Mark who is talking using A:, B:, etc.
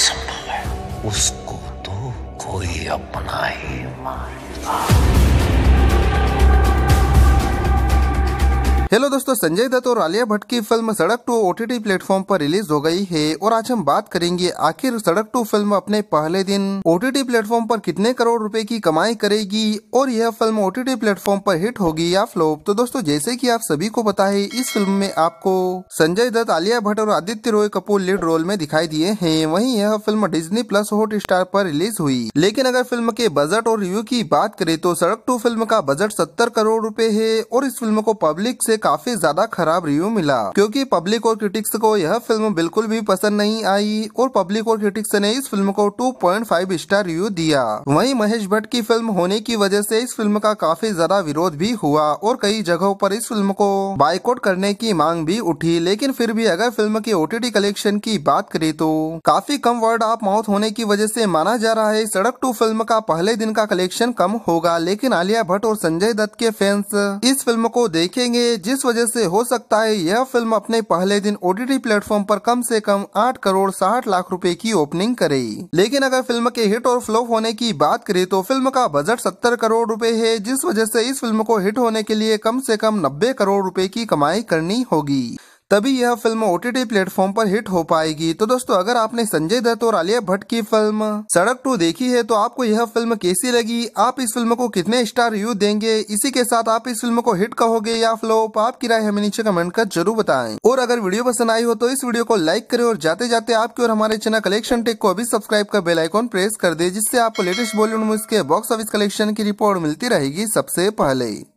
A: असंभव है उसको तो कोई अपना ही मारेगा हेलो दोस्तों संजय दत्त और आलिया भट्ट की film Sadak two OTT platform पर रिलीज हो गई है और आज हम बात करेंगे आखिर सड़क टू फिल्म अपने पहले दिन ओटीटी प्लेटफॉर्म पर कितने करोड़ रुपए की कमाई करेगी और यह फिल्म ओटीटी प्लेटफॉर्म पर हिट होगी या फ्लोप तो दोस्तों जैसे की आप सभी को पता है इस फिल्म में आपको संजय दत्त आलिया भट्ट और आदित्य रोय कपूर लीड रोल में दिखाई दिए है वही यह film Disney plus Hotstar पर रिलीज हुई लेकिन अगर फिल्म के बजट और रिव्यू की बात करे तो सड़क टू फिल्म का बजट सत्तर करोड़ रूपए है और इस फिल्म को पब्लिक ऐसी काफी ज्यादा खराब रिव्यू मिला क्योंकि पब्लिक और क्रिटिक्स को यह फिल्म बिल्कुल भी पसंद नहीं आई और पब्लिक और क्रिटिक्स ने इस फिल्म को 2.5 स्टार रिव्यू दिया वहीं महेश भट्ट की फिल्म होने की वजह से इस फिल्म का काफी ज्यादा विरोध भी हुआ और कई जगहों पर इस फिल्म को बाइकआउट करने की मांग भी उठी लेकिन फिर भी अगर फिल्म के ओटीटी कलेक्शन की बात करे तो काफी कम वर्ड ऑफ माउथ होने की वजह ऐसी माना जा रहा है सड़क टू फिल्म का पहले दिन का कलेक्शन कम होगा लेकिन आलिया भट्ट और संजय दत्त के फैंस इस फिल्म को देखेंगे जिस वजह से हो सकता है यह फिल्म अपने पहले दिन ओटीटी प्लेटफॉर्म पर कम से कम 8 करोड़ 60 लाख रुपए की ओपनिंग करे लेकिन अगर फिल्म के हिट और फ्लॉप होने की बात करें तो फिल्म का बजट 70 करोड़ रुपए है जिस वजह से इस फिल्म को हिट होने के लिए कम से कम 90 करोड़ रुपए की कमाई करनी होगी तभी यह फिल्म ओ टी प्लेटफॉर्म पर हिट हो पाएगी तो दोस्तों अगर आपने संजय दत्त और आलिया भट्ट की फिल्म सड़क टू देखी है तो आपको यह फिल्म कैसी लगी आप इस फिल्म को कितने स्टार रिव्यू देंगे इसी के साथ आप इस फिल्म को हिट कहोगे या फ्लोप आपकी राय हमें नीचे कमेंट कर जरूर बताएं और अगर वीडियो पसंद आई हो तो इस वीडियो को लाइक करे और जाते जाते आपके और हमारे चैनल कलेक्शन टेक को अभी सब्सक्राइब कर बेलाइकॉन प्रेस कर दे जिससे आपको लेटेस्ट बॉलीवुड मूवीज के बॉक्स ऑफिस कलेक्शन की रिपोर्ट मिलती रहेगी सबसे पहले